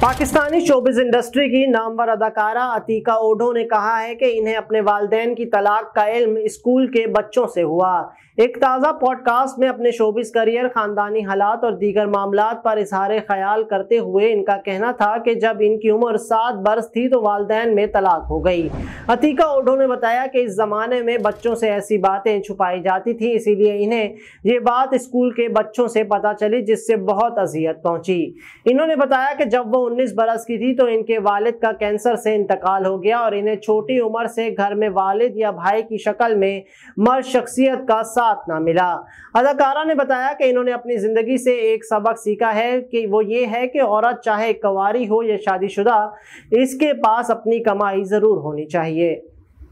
Pakistani showbiz industry की नामवर अदाकारा अतीका ओडो ने कहा है कि इन्हें अपने वालदेन की तलाक का इल्म स्कूल के बच्चों से हुआ एक ताज़ा पॉडकास्ट में अपने शोबिस करियर खानदानी हालात और दीगर मामला पर इजहार ख्याल करते हुए इनका कहना था कि जब इनकी उम्र सात बरस थी तो वालदे में तलाक हो गई अतीका ओढ़ो ने बताया कि इस ज़माने में बच्चों से ऐसी बातें छुपाई जाती थी इसीलिए इन्हें ये बात स्कूल के बच्चों से पता चली जिससे बहुत अजियत पहुंची इन्होंने बताया कि जब वो उन्नीस बरस की थी तो इनके वालद का कैंसर से इंतकाल हो गया और इन्हें छोटी उम्र से घर में वालद या भाई की शक्ल में मर्द शख्सियत का साथ ना मिला अदाकारा ने बताया कि इन्होंने अपनी ज़िंदगी से एक सबक सीखा है कि वो ये है कि औरत चाहे कवारी हो या शादीशुदा इसके पास अपनी कमाई ज़रूर होनी चाहिए